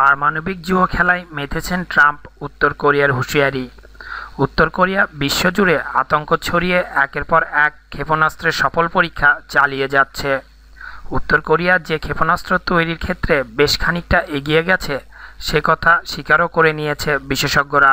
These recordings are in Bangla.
পারমাণবিক জুয়ো খেলায় মেতেছেন ট্রাম্প উত্তর কোরিয়ার হুঁশিয়ারি উত্তর কোরিয়া বিশ্বজুড়ে আতঙ্ক ছড়িয়ে একের পর এক ক্ষেপণাস্ত্রের সফল পরীক্ষা চালিয়ে যাচ্ছে উত্তর কোরিয়া যে ক্ষেপণাস্ত্র তৈরির ক্ষেত্রে বেশ খানিকটা এগিয়ে গেছে সে কথা স্বীকারও করে নিয়েছে বিশেষজ্ঞরা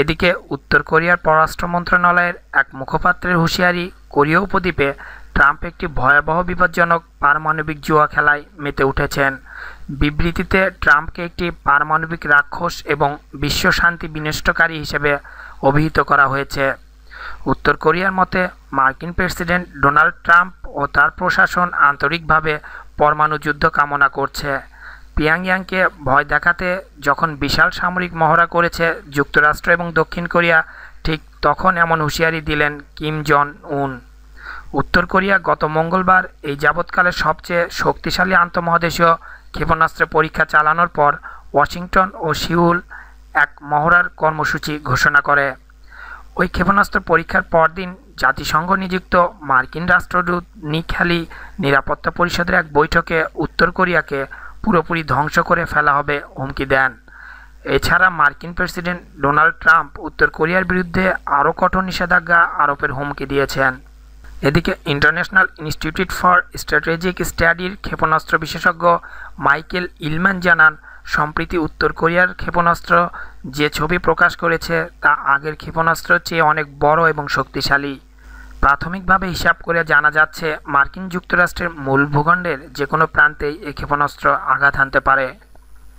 এদিকে উত্তর কোরিয়ার পররাষ্ট্র মন্ত্রণালয়ের এক মুখপাত্রের হুঁশিয়ারি কোরীয় উপদ্বীপে ট্রাম্প একটি ভয়াবহ বিপজ্জনক পারমাণবিক জুয়া খেলায় মেতে উঠেছেন বিবৃতিতে ট্রাম্পকে একটি পারমাণবিক রাক্ষস এবং বিশ্ব শান্তি বিনষ্টকারী হিসেবে অভিহিত করা হয়েছে উত্তর কোরিয়ার মতে মার্কিন প্রেসিডেন্ট ডোনাল্ড ট্রাম্প ও তার প্রশাসন আন্তরিকভাবে পরমাণু যুদ্ধ কামনা করছে পিয়াংয়াংকে ভয় দেখাতে যখন বিশাল সামরিক মহড়া করেছে যুক্তরাষ্ট্র এবং দক্ষিণ কোরিয়া ঠিক তখন এমন হুঁশিয়ারি দিলেন কিম জন উন উত্তর কোরিয়া গত মঙ্গলবার এই যাবৎকালের সবচেয়ে শক্তিশালী আন্তঃমহাদেশীয় ক্ষেপণাস্ত্র পরীক্ষা চালানোর পর ওয়াশিংটন ও সিউল এক মহড়ার কর্মসূচি ঘোষণা করে ওই ক্ষেপণাস্ত্র পরীক্ষার পরদিন জাতিসংঘ নিযুক্ত মার্কিন রাষ্ট্রদূত নিখালি নিরাপত্তা পরিষদের এক বৈঠকে উত্তর কোরিয়াকে পুরোপুরি ধ্বংস করে ফেলা হবে হুমকি দেন এছাড়া মার্কিন প্রেসিডেন্ট ডোনাল্ড ট্রাম্প উত্তর কোরিয়ার বিরুদ্ধে আরও কঠোর নিষেধাজ্ঞা আরোপের হুমকি দিয়েছেন এদিকে ইন্টারন্যাশনাল ইনস্টিটিউট ফর স্ট্র্যাটেজিক স্টাডির ক্ষেপণাস্ত্র বিশেষজ্ঞ মাইকেল ইলম্যান জানান সম্প্রতি উত্তর কোরিয়ার ক্ষেপণাস্ত্র যে ছবি প্রকাশ করেছে তা আগের ক্ষেপণাস্ত্র চেয়ে অনেক বড় এবং শক্তিশালী প্রাথমিকভাবে হিসাব করে জানা যাচ্ছে মার্কিন যুক্তরাষ্ট্রের মূল ভূখণ্ডের যে কোনো প্রান্তেই এই ক্ষেপণাস্ত্র আঘাত হানতে পারে